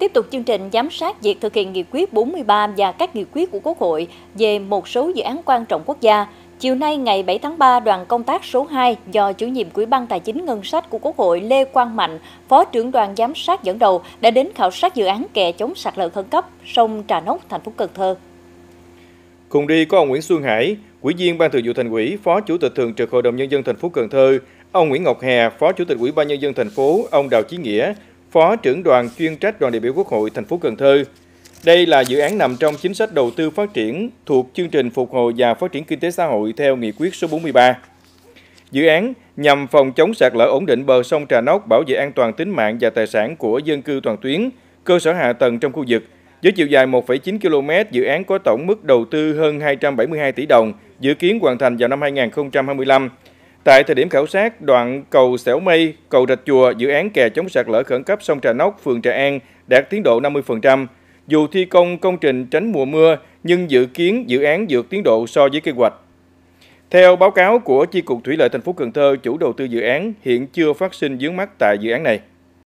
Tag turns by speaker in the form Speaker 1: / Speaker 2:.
Speaker 1: Tiếp tục chương trình giám sát việc thực hiện nghị quyết 43 và các nghị quyết của Quốc hội về một số dự án quan trọng quốc gia. Chiều nay ngày 7 tháng 3, đoàn công tác số 2 do chủ nhiệm Quỹ ban Tài chính Ngân sách của Quốc hội Lê Quang Mạnh, Phó trưởng đoàn giám sát dẫn đầu đã đến khảo sát dự án kè chống sạt lở khẩn cấp sông Trà Nóc, thành phố Cần Thơ.
Speaker 2: Cùng đi có ông Nguyễn Xuân Hải, Ủy viên Ban Thường vụ Thành ủy, Phó Chủ tịch Thường trực Hội đồng nhân dân thành phố Cần Thơ, ông Nguyễn Ngọc Hà, Phó Chủ tịch Ủy ban nhân dân thành phố, ông Đào Chí Nghĩa, Phó trưởng đoàn chuyên trách đoàn đại biểu Quốc hội thành phố Cần Thơ. Đây là dự án nằm trong chính sách đầu tư phát triển thuộc chương trình phục hồi và phát triển kinh tế xã hội theo nghị quyết số 43. Dự án nhằm phòng chống sạt lở ổn định bờ sông Trà Nóc, bảo vệ an toàn tính mạng và tài sản của dân cư toàn tuyến, cơ sở hạ tầng trong khu vực. Với chiều dài 1,9 km, dự án có tổng mức đầu tư hơn 272 tỷ đồng, dự kiến hoàn thành vào năm 2025. Tại thời điểm khảo sát, đoạn cầu Xẻo Mây, cầu Rạch Chùa, dự án kè chống sạt lở khẩn cấp sông Trà Nóc, phường Trà An đạt tiến độ 50%. Dù thi công công trình tránh mùa mưa, nhưng dự kiến dự án vượt tiến độ so với kế hoạch. Theo báo cáo của Chi cục Thủy lợi thành phố Cần Thơ, chủ đầu tư dự án hiện chưa phát sinh vướng mắc tại dự án này.